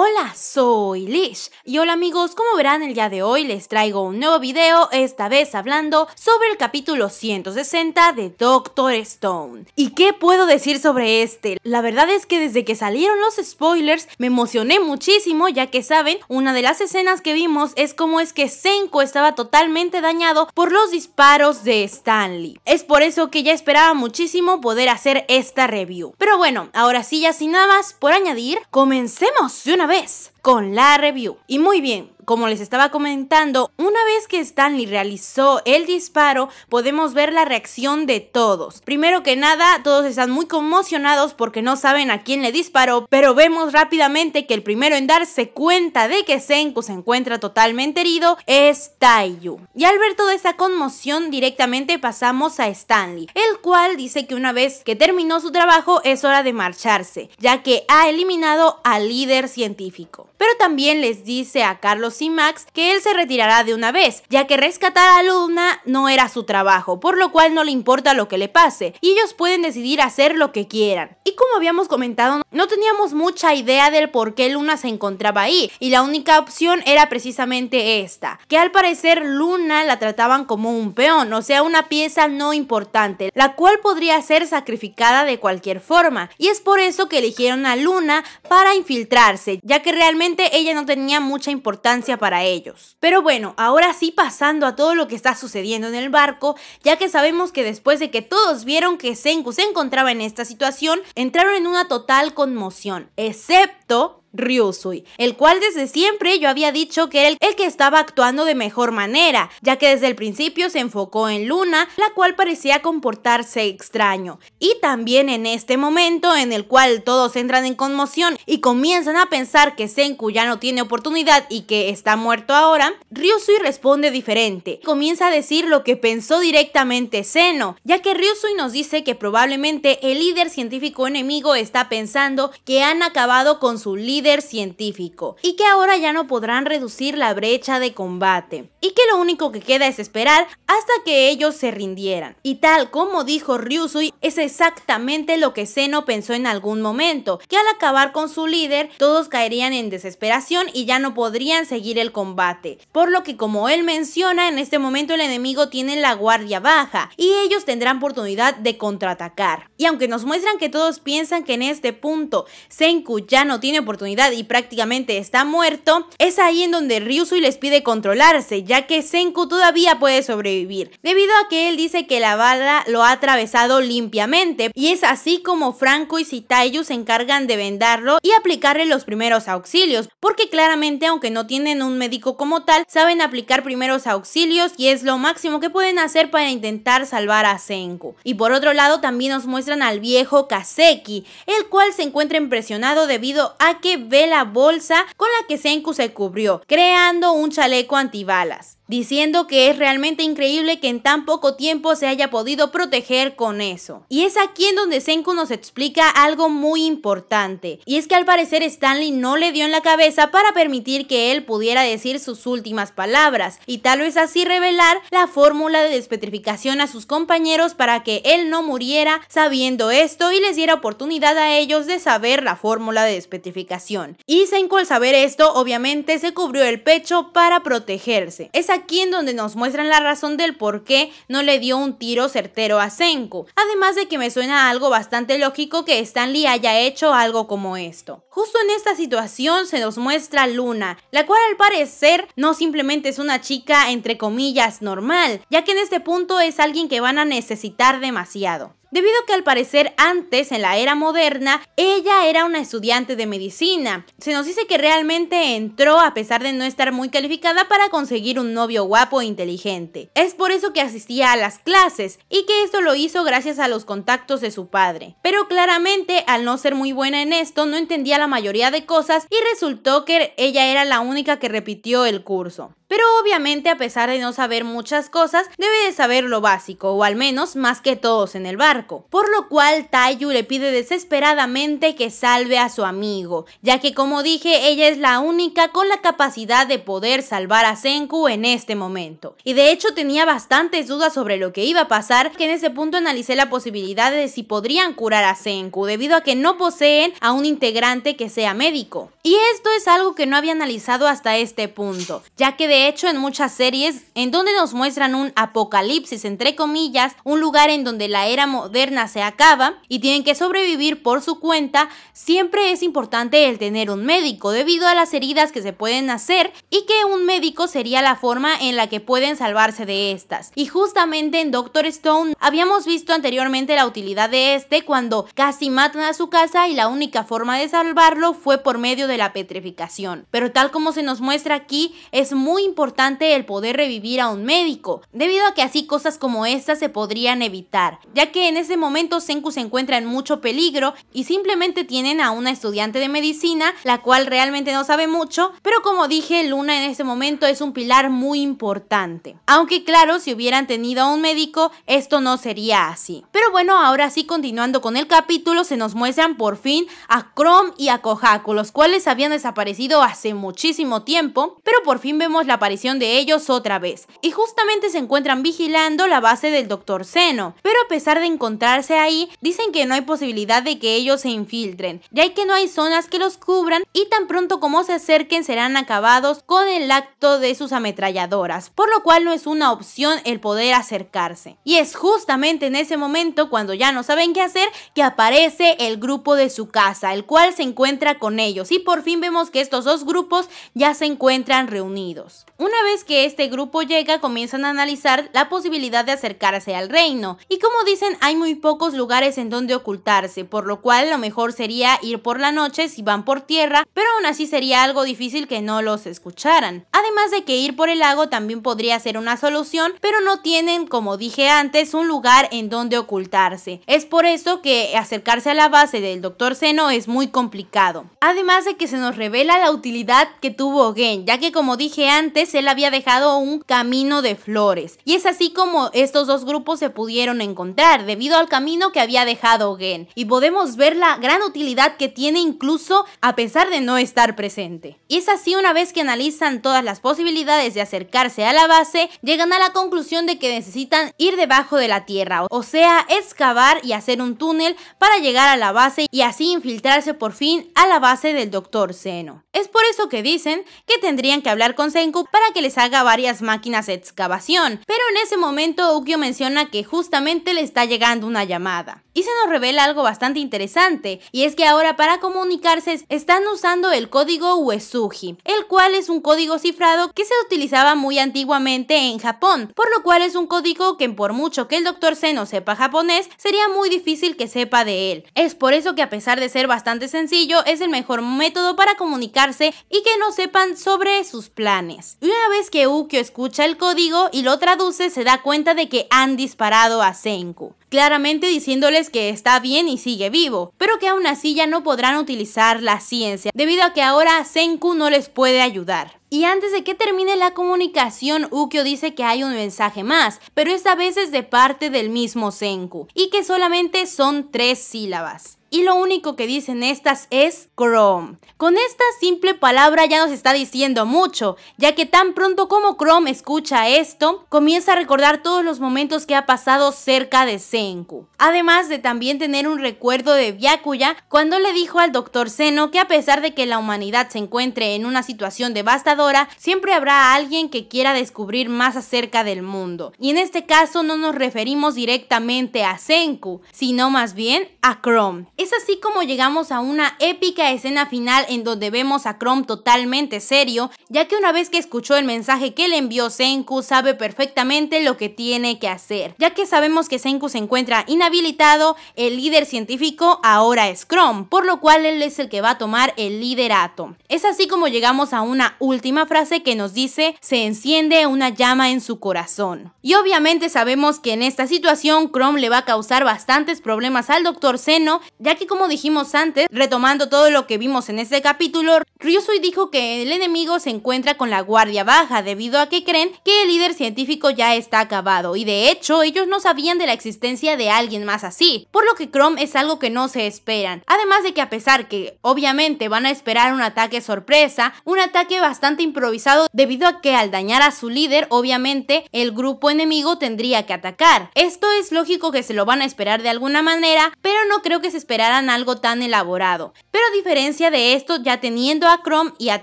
Hola, soy Lish y hola amigos, como verán el día de hoy les traigo un nuevo video, esta vez hablando sobre el capítulo 160 de Doctor Stone. ¿Y qué puedo decir sobre este? La verdad es que desde que salieron los spoilers me emocioné muchísimo ya que saben, una de las escenas que vimos es cómo es que Senko estaba totalmente dañado por los disparos de Stanley. Es por eso que ya esperaba muchísimo poder hacer esta review. Pero bueno, ahora sí ya sin nada más por añadir, comencemos una vez. con la review. Y muy bien, como les estaba comentando, una vez que Stanley realizó el disparo, podemos ver la reacción de todos. Primero que nada, todos están muy conmocionados porque no saben a quién le disparó, pero vemos rápidamente que el primero en darse cuenta de que Senku se encuentra totalmente herido es Taiyu. Y al ver toda esta conmoción, directamente pasamos a Stanley, el cual dice que una vez que terminó su trabajo es hora de marcharse, ya que ha eliminado al líder científico pero también les dice a Carlos y Max que él se retirará de una vez, ya que rescatar a Luna no era su trabajo, por lo cual no le importa lo que le pase, y ellos pueden decidir hacer lo que quieran. Y como habíamos comentado, no teníamos mucha idea del por qué Luna se encontraba ahí, y la única opción era precisamente esta, que al parecer Luna la trataban como un peón, o sea, una pieza no importante, la cual podría ser sacrificada de cualquier forma, y es por eso que eligieron a Luna para infiltrarse, ya que realmente ella no tenía mucha importancia para ellos. Pero bueno, ahora sí pasando a todo lo que está sucediendo en el barco, ya que sabemos que después de que todos vieron que Senku se encontraba en esta situación, entraron en una total conmoción, excepto Ryusui, el cual desde siempre yo había dicho que era el, que estaba actuando de mejor manera, ya que desde el principio se enfocó en Luna, la cual parecía comportarse extraño. Y también en este momento en el cual todos entran en conmoción y comienzan a pensar que Senku ya no tiene oportunidad y que está muerto ahora, Ryusui responde diferente. Comienza a decir lo que pensó directamente Seno, ya que Ryusui nos dice que probablemente el líder científico enemigo está pensando que han acabado con su líder científico y que ahora ya no podrán reducir la brecha de combate y que lo único que queda es esperar hasta que ellos se rindieran. Y tal como dijo Ryusui, es exactamente lo que Zeno pensó en algún momento, que al acabar con su líder todos caerían en desesperación y ya no podrían seguir el combate. Por lo que como él menciona, en este momento el enemigo tiene la guardia baja y ellos tendrán oportunidad de contraatacar. Y aunque nos muestran que todos piensan que en este punto Senku ya no tiene oportunidad y prácticamente está muerto, es ahí en donde Ryusui les pide controlarse, ya que Senku todavía puede sobrevivir, debido a que él dice que la bala lo ha atravesado limpiamente, y es así como Franco y Sitayu se encargan de vendarlo y aplicarle los primeros auxilios, porque claramente aunque no tienen un médico como tal, saben aplicar primeros auxilios y es lo máximo que pueden hacer para intentar salvar a Senku. Y por otro lado también nos muestran al viejo Kaseki, el cual se encuentra impresionado debido a que ve la bolsa con la que Senku se cubrió, creando un chaleco antibalas diciendo que es realmente increíble que en tan poco tiempo se haya podido proteger con eso. Y es aquí en donde Senko nos explica algo muy importante, y es que al parecer Stanley no le dio en la cabeza para permitir que él pudiera decir sus últimas palabras, y tal vez así revelar la fórmula de despetrificación a sus compañeros para que él no muriera sabiendo esto y les diera oportunidad a ellos de saber la fórmula de despetrificación. Y Senko al saber esto obviamente se cubrió el pecho para protegerse. Es aquí en donde nos muestran la razón del por qué no le dio un tiro certero a Senko, además de que me suena algo bastante lógico que Stanley haya hecho algo como esto. Justo en esta situación se nos muestra Luna, la cual al parecer no simplemente es una chica entre comillas normal, ya que en este punto es alguien que van a necesitar demasiado debido a que al parecer antes, en la era moderna, ella era una estudiante de medicina. Se nos dice que realmente entró a pesar de no estar muy calificada para conseguir un novio guapo e inteligente. Es por eso que asistía a las clases y que esto lo hizo gracias a los contactos de su padre. Pero claramente, al no ser muy buena en esto, no entendía la mayoría de cosas y resultó que ella era la única que repitió el curso. Pero obviamente a pesar de no saber muchas cosas, debe de saber lo básico, o al menos más que todos en el barco. Por lo cual Tayu le pide desesperadamente que salve a su amigo, ya que como dije, ella es la única con la capacidad de poder salvar a Senku en este momento. Y de hecho tenía bastantes dudas sobre lo que iba a pasar, que en ese punto analicé la posibilidad de si podrían curar a Senku, debido a que no poseen a un integrante que sea médico. Y esto es algo que no había analizado hasta este punto, ya que de hecho en muchas series en donde nos muestran un apocalipsis, entre comillas, un lugar en donde la era moderna se acaba y tienen que sobrevivir por su cuenta, siempre es importante el tener un médico debido a las heridas que se pueden hacer y que un médico sería la forma en la que pueden salvarse de estas. Y justamente en Doctor Stone habíamos visto anteriormente la utilidad de este cuando casi matan a su casa y la única forma de salvarlo fue por medio de la petrificación. Pero tal como se nos muestra aquí, es muy importante el poder revivir a un médico, debido a que así cosas como estas se podrían evitar, ya que en ese momento Senku se encuentra en mucho peligro y simplemente tienen a una estudiante de medicina, la cual realmente no sabe mucho, pero como dije, Luna en ese momento es un pilar muy importante. Aunque claro, si hubieran tenido a un médico, esto no sería así. Pero bueno, ahora sí, continuando con el capítulo, se nos muestran por fin a Chrome y a Kohaku, los cuales habían desaparecido hace muchísimo tiempo, pero por fin vemos la aparición de ellos otra vez, y justamente se encuentran vigilando la base del Dr. Seno, pero a pesar de encontrarse ahí, dicen que no hay posibilidad de que ellos se infiltren, ya que no hay zonas que los cubran y tan pronto como se acerquen serán acabados con el acto de sus ametralladoras, por lo cual no es una opción el poder acercarse. Y es justamente en ese momento, cuando ya no saben qué hacer, que aparece el grupo de su casa, el cual se encuentra con ellos y por fin vemos que estos dos grupos ya se encuentran reunidos. Una vez que este grupo llega, comienzan a analizar la posibilidad de acercarse al reino. Y como dicen, hay muy pocos lugares en donde ocultarse, por lo cual lo mejor sería ir por la noche si van por tierra, pero aún así sería algo difícil que no los escucharan. Además de que ir por el lago también podría ser una solución, pero no tienen, como dije antes, un lugar en donde ocultarse. Es por eso que acercarse a la base del Dr. Seno es muy complicado. Además de que se nos revela la utilidad que tuvo Gen, ya que como dije antes, él había dejado un camino de flores. Y es así como estos dos grupos se pudieron encontrar, debido al camino que había dejado Gen. Y podemos ver la gran utilidad que tiene incluso a pesar de no estar presente. Y es así una vez que analizan todas las posibilidades de acercarse a la base, llegan a la conclusión de que necesitan ir debajo de la tierra, o sea, excavar y hacer un túnel para llegar a la base y así infiltrarse por fin a la base del Doctor Seno. Es por eso que dicen que tendrían que hablar con Senku para que les haga varias máquinas de excavación, pero en ese momento Ukyo menciona que justamente le está llegando una llamada. Y se nos revela algo bastante interesante, y es que ahora para comunicarse están usando el código Uesugi, el cual es un código cifrado que se utilizaba muy antiguamente en Japón, por lo cual es un código que por mucho que el Dr. Seno sepa japonés, sería muy difícil que sepa de él. Es por eso que a pesar de ser bastante sencillo, es el mejor método para comunicarse y que no sepan sobre sus planes. Una vez que Ukyo escucha el código y lo traduce, se da cuenta de que han disparado a Senku, claramente diciéndoles que está bien y sigue vivo, pero que aún así ya no podrán utilizar la ciencia, debido a que ahora Senku no les puede ayudar. Y antes de que termine la comunicación, Ukyo dice que hay un mensaje más, pero esta vez es de parte del mismo Senku, y que solamente son tres sílabas y lo único que dicen estas es Chrome. Con esta simple palabra ya nos está diciendo mucho, ya que tan pronto como Chrome escucha esto, comienza a recordar todos los momentos que ha pasado cerca de Senku. Además de también tener un recuerdo de Byakuya cuando le dijo al doctor Seno que a pesar de que la humanidad se encuentre en una situación devastadora, siempre habrá alguien que quiera descubrir más acerca del mundo. Y en este caso no nos referimos directamente a Senku, sino más bien a Chrome. Es así como llegamos a una épica escena final en donde vemos a Chrome totalmente serio, ya que una vez que escuchó el mensaje que le envió Senku, sabe perfectamente lo que tiene que hacer. Ya que sabemos que Senku se encuentra inhabilitado, el líder científico ahora es Chrome, por lo cual él es el que va a tomar el liderato. Es así como llegamos a una última frase que nos dice, se enciende una llama en su corazón. Y obviamente sabemos que en esta situación Chrome le va a causar bastantes problemas al Dr. Seno, ya que como dijimos antes, retomando todo lo que vimos en este capítulo, Ryusui dijo que el enemigo se encuentra con la guardia baja debido a que creen que el líder científico ya está acabado y de hecho ellos no sabían de la existencia de alguien más así, por lo que Chrome es algo que no se esperan. Además de que a pesar que obviamente van a esperar un ataque sorpresa, un ataque bastante improvisado debido a que al dañar a su líder, obviamente, el grupo enemigo tendría que atacar. Esto es lógico que se lo van a esperar de alguna manera, pero no creo que se esperaran algo tan elaborado. Pero a diferencia de esto, ya teniendo a Chrome y a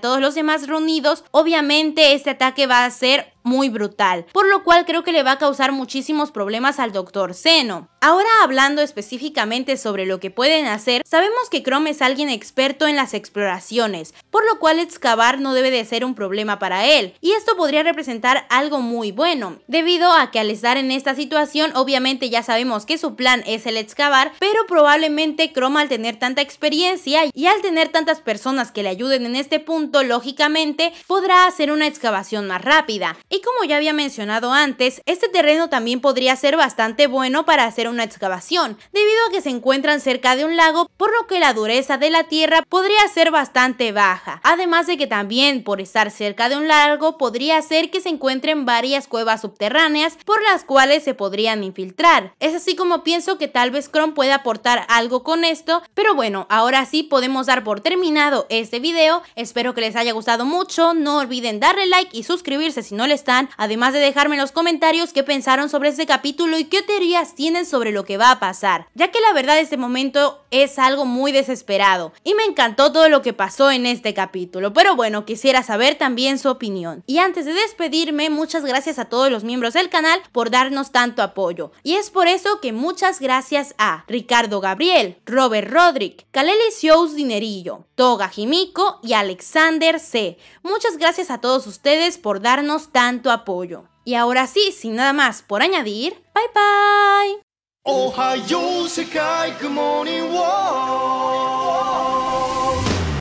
todos los demás reunidos, obviamente este ataque va a ser muy brutal, por lo cual creo que le va a causar muchísimos problemas al Dr. Seno. Ahora hablando específicamente sobre lo que pueden hacer, sabemos que Chrome es alguien experto en las exploraciones, por lo cual excavar no debe de ser un problema para él, y esto podría representar algo muy bueno, debido a que al estar en esta situación obviamente ya sabemos que su plan es el excavar, pero probablemente Chrome al tener tanta experiencia y al tener tantas personas que le ayuden en este punto, lógicamente podrá hacer una excavación más rápida y como ya había mencionado antes, este terreno también podría ser bastante bueno para hacer una excavación, debido a que se encuentran cerca de un lago, por lo que la dureza de la tierra podría ser bastante baja, además de que también por estar cerca de un lago podría ser que se encuentren varias cuevas subterráneas por las cuales se podrían infiltrar. Es así como pienso que tal vez Chrome pueda aportar algo con esto, pero bueno, ahora sí podemos dar por terminado este video, espero que les haya gustado mucho, no olviden darle like y suscribirse si no les además de dejarme en los comentarios qué pensaron sobre este capítulo y qué teorías tienen sobre lo que va a pasar, ya que la verdad este momento es algo muy desesperado y me encantó todo lo que pasó en este capítulo, pero bueno, quisiera saber también su opinión. Y antes de despedirme, muchas gracias a todos los miembros del canal por darnos tanto apoyo y es por eso que muchas gracias a Ricardo Gabriel, Robert Rodrick, Kaleli Shows Dinerillo, Toga Jimico y Alexander C. Muchas gracias a todos ustedes por darnos tanto tu apoyo. Y ahora sí, sin nada más por añadir, bye bye.